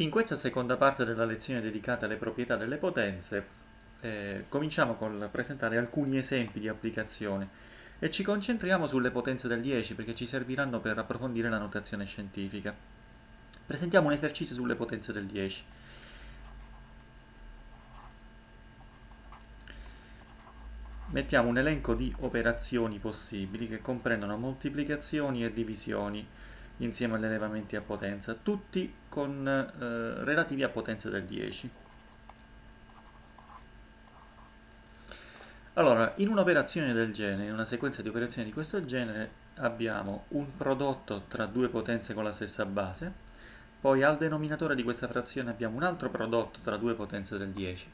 In questa seconda parte della lezione dedicata alle proprietà delle potenze, eh, cominciamo col presentare alcuni esempi di applicazione e ci concentriamo sulle potenze del 10 perché ci serviranno per approfondire la notazione scientifica. Presentiamo un esercizio sulle potenze del 10. Mettiamo un elenco di operazioni possibili che comprendono moltiplicazioni e divisioni insieme agli elevamenti a potenza, tutti con, eh, relativi a potenza del 10. Allora, in un'operazione del genere, in una sequenza di operazioni di questo genere, abbiamo un prodotto tra due potenze con la stessa base, poi al denominatore di questa frazione abbiamo un altro prodotto tra due potenze del 10.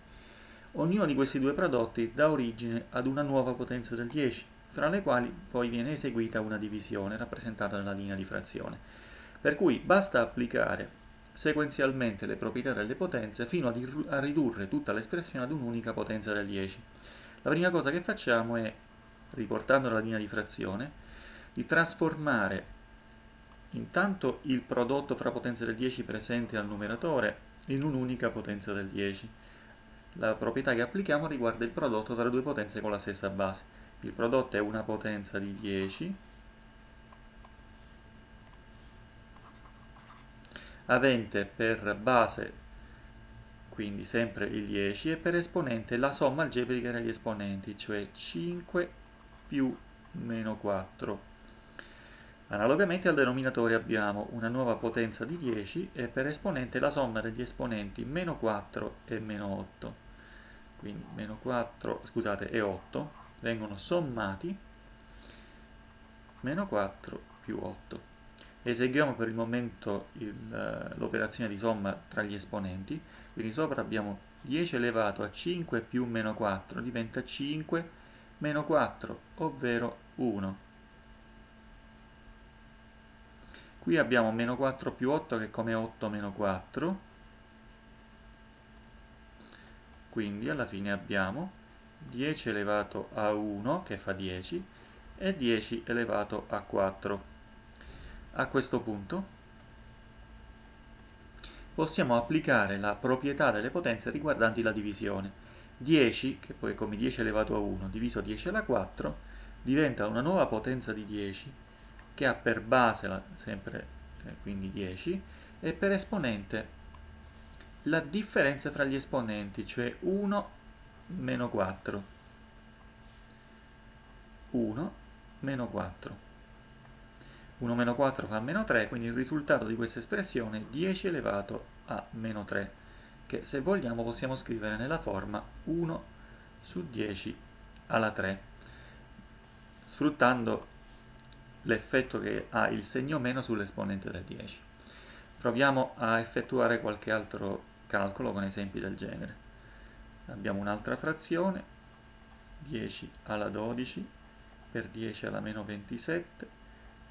Ognuno di questi due prodotti dà origine ad una nuova potenza del 10 tra le quali poi viene eseguita una divisione rappresentata nella linea di frazione. Per cui basta applicare sequenzialmente le proprietà delle potenze fino a ridurre tutta l'espressione ad un'unica potenza del 10. La prima cosa che facciamo è, riportando la linea di frazione, di trasformare intanto il prodotto fra potenze del 10 presente al numeratore in un'unica potenza del 10. La proprietà che applichiamo riguarda il prodotto tra due potenze con la stessa base il prodotto è una potenza di 10 avente per base quindi sempre il 10 e per esponente la somma algebrica degli esponenti cioè 5 più meno 4 analogamente al denominatore abbiamo una nuova potenza di 10 e per esponente la somma degli esponenti meno 4 e meno 8 quindi meno 4 scusate è 8 vengono sommati, meno 4 più 8. Eseguiamo per il momento eh, l'operazione di somma tra gli esponenti, quindi sopra abbiamo 10 elevato a 5 più meno 4, diventa 5 meno 4, ovvero 1. Qui abbiamo meno 4 più 8 che è come 8 meno 4, quindi alla fine abbiamo 10 elevato a 1 che fa 10 e 10 elevato a 4. A questo punto possiamo applicare la proprietà delle potenze riguardanti la divisione. 10, che poi è come 10 elevato a 1 diviso 10 alla 4, diventa una nuova potenza di 10 che ha per base la, sempre eh, quindi 10 e per esponente la differenza tra gli esponenti, cioè 1 meno 4 1 meno 4 1 meno 4 fa meno 3 quindi il risultato di questa espressione è 10 elevato a meno 3 che se vogliamo possiamo scrivere nella forma 1 su 10 alla 3 sfruttando l'effetto che ha il segno meno sull'esponente del 10 proviamo a effettuare qualche altro calcolo con esempi del genere abbiamo un'altra frazione 10 alla 12 per 10 alla meno 27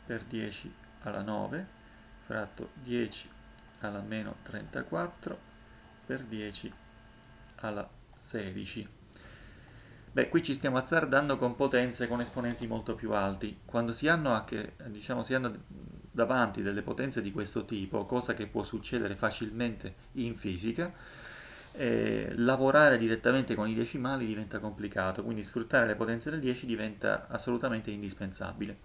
per 10 alla 9 fratto 10 alla meno 34 per 10 alla 16 beh qui ci stiamo azzardando con potenze con esponenti molto più alti quando si hanno, anche, diciamo, si hanno davanti delle potenze di questo tipo cosa che può succedere facilmente in fisica lavorare direttamente con i decimali diventa complicato, quindi sfruttare le potenze del 10 diventa assolutamente indispensabile.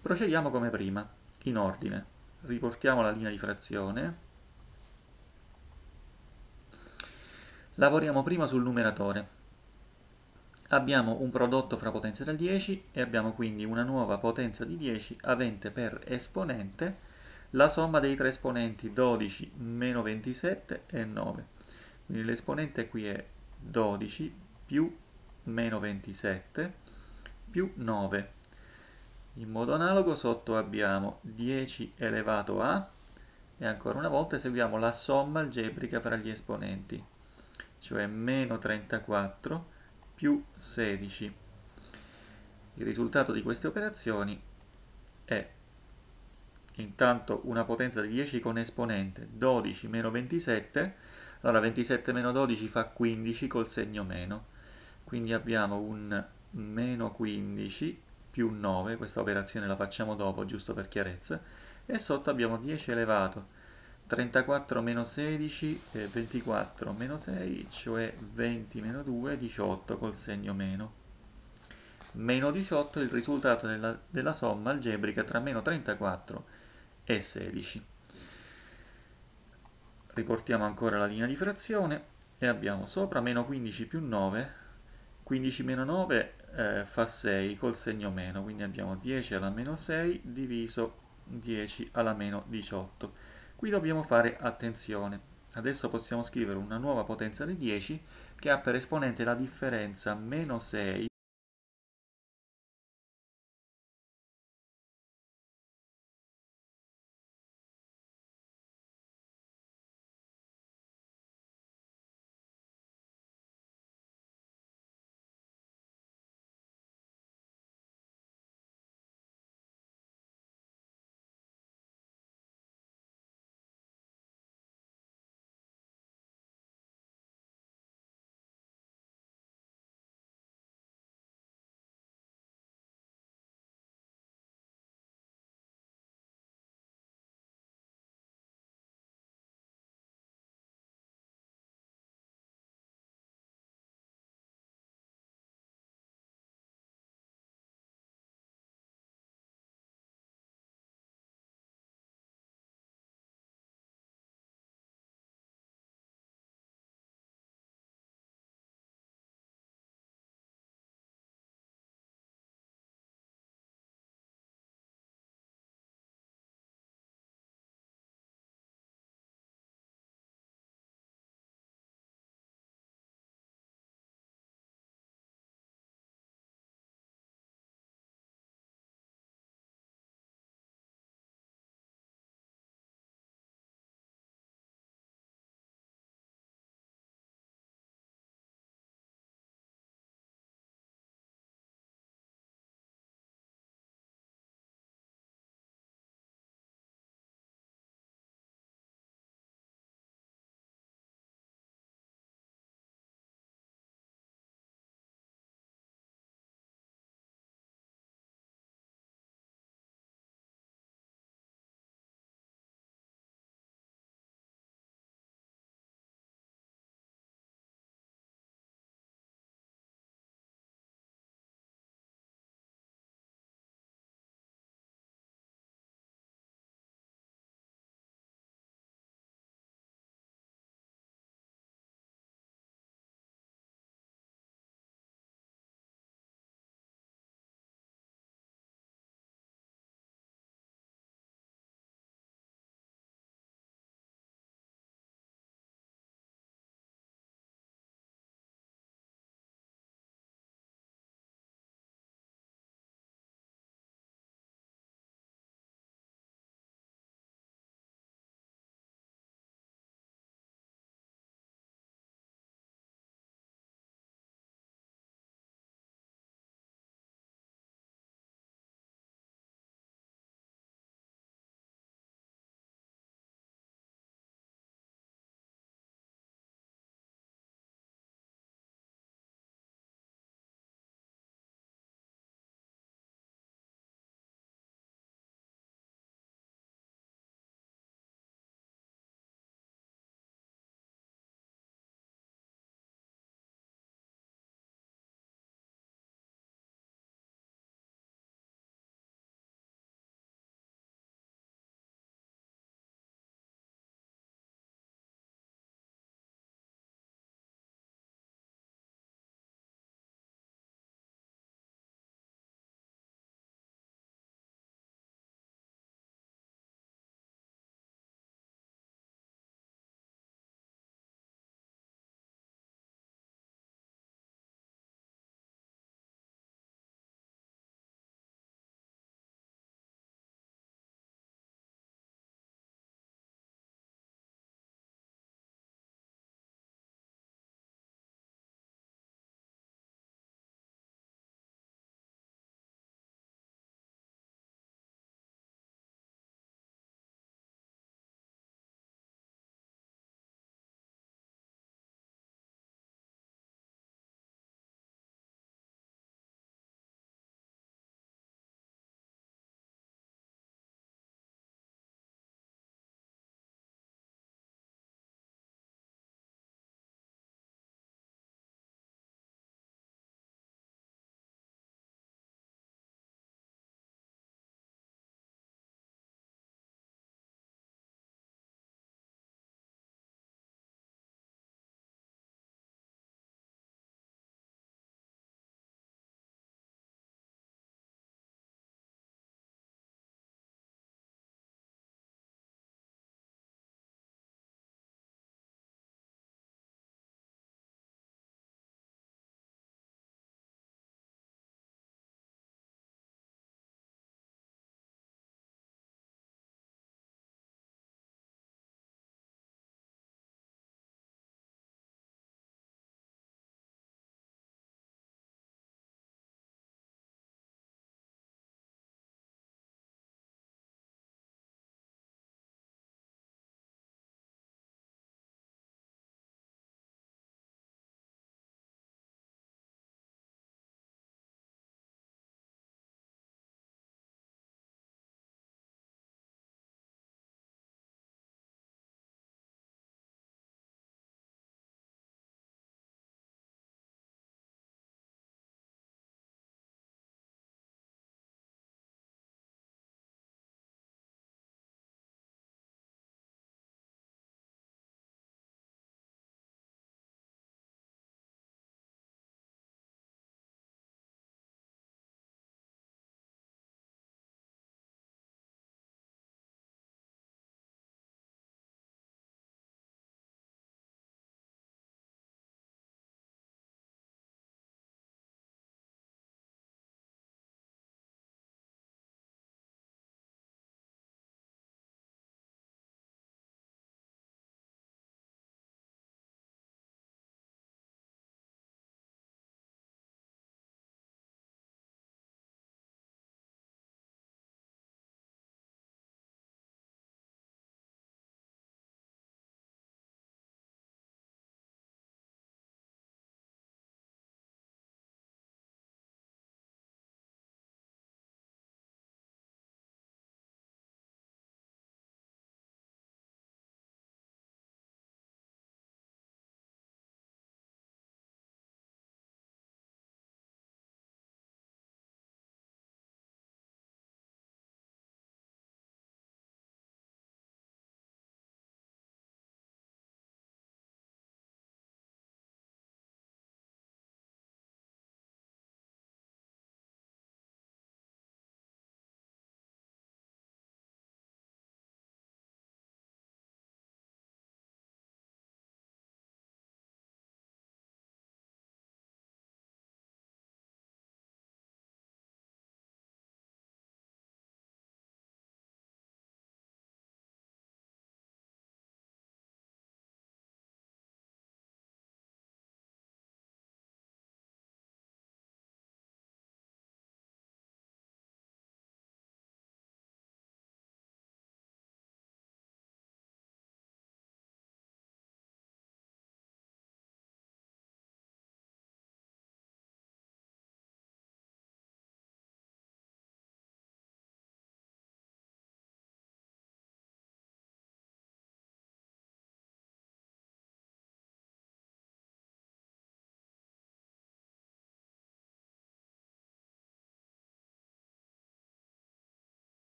Procediamo come prima, in ordine. Riportiamo la linea di frazione. Lavoriamo prima sul numeratore. Abbiamo un prodotto fra potenze del 10 e abbiamo quindi una nuova potenza di 10 avente per esponente la somma dei tre esponenti 12 meno 27 e 9 quindi l'esponente qui è 12 più meno 27 più 9. In modo analogo sotto abbiamo 10 elevato a e ancora una volta eseguiamo la somma algebrica fra gli esponenti, cioè meno 34 più 16. Il risultato di queste operazioni è intanto una potenza di 10 con esponente 12 meno 27 allora 27 meno 12 fa 15 col segno meno, quindi abbiamo un meno 15 più 9, questa operazione la facciamo dopo giusto per chiarezza, e sotto abbiamo 10 elevato 34 meno 16 e 24 meno 6, cioè 20 meno 2, 18 col segno meno. Meno 18 è il risultato della, della somma algebrica tra meno 34 e 16 riportiamo ancora la linea di frazione e abbiamo sopra meno 15 più 9, 15 meno 9 eh, fa 6 col segno meno, quindi abbiamo 10 alla meno 6 diviso 10 alla meno 18. Qui dobbiamo fare attenzione. Adesso possiamo scrivere una nuova potenza di 10 che ha per esponente la differenza meno 6